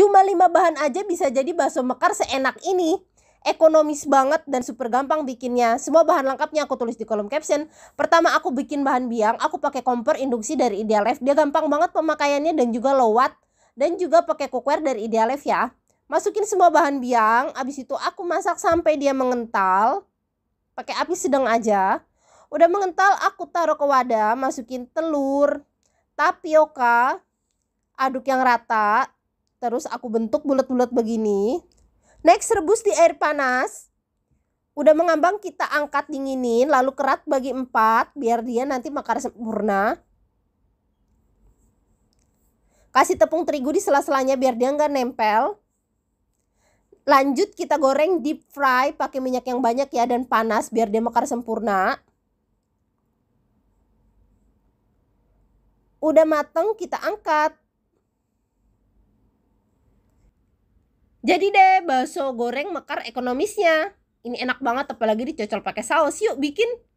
Cuma lima bahan aja bisa jadi bakso mekar seenak ini. Ekonomis banget dan super gampang bikinnya. Semua bahan lengkapnya aku tulis di kolom caption. Pertama aku bikin bahan biang, aku pakai kompor induksi dari Idealife, Dia gampang banget pemakaiannya dan juga low watt. Dan juga pakai cookware dari Idealife ya. Masukin semua bahan biang, abis itu aku masak sampai dia mengental. Pakai api sedang aja. Udah mengental, aku taruh ke wadah, masukin telur, tapioka, aduk yang rata, Terus aku bentuk bulat-bulat begini. Next rebus di air panas. Udah mengambang kita angkat dinginin lalu kerat bagi empat biar dia nanti mekar sempurna. Kasih tepung terigu di sela-selanya biar dia nggak nempel. Lanjut kita goreng deep fry pakai minyak yang banyak ya dan panas biar dia mekar sempurna. Udah mateng kita angkat. Jadi deh bakso goreng mekar ekonomisnya. Ini enak banget apalagi dicocol pakai saus. Yuk bikin.